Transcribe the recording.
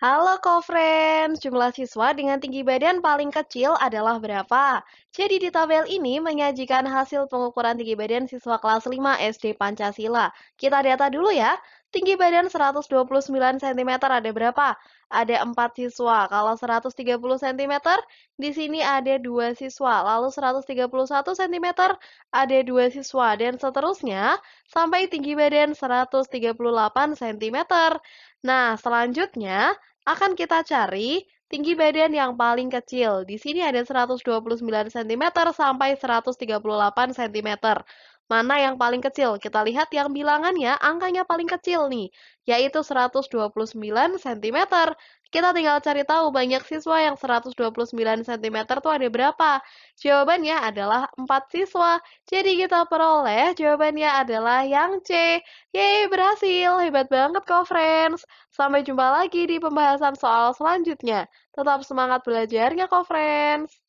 Halo co-friends, jumlah siswa dengan tinggi badan paling kecil adalah berapa? Jadi di tabel ini menyajikan hasil pengukuran tinggi badan siswa kelas 5 SD Pancasila. Kita data dulu ya, tinggi badan 129 cm ada berapa? Ada 4 siswa, kalau 130 cm di sini ada 2 siswa, lalu 131 cm ada 2 siswa, dan seterusnya sampai tinggi badan 138 cm. Nah, selanjutnya akan kita cari tinggi badan yang paling kecil. Di sini ada 129 cm sampai 138 cm. Mana yang paling kecil? Kita lihat yang bilangannya angkanya paling kecil nih, yaitu 129 cm. Kita tinggal cari tahu banyak siswa yang 129 cm itu ada berapa. Jawabannya adalah 4 siswa. Jadi kita peroleh jawabannya adalah yang C. Yeay, berhasil. Hebat banget kok, friends. Sampai jumpa lagi di pembahasan soal selanjutnya. Tetap semangat belajarnya kok, friends.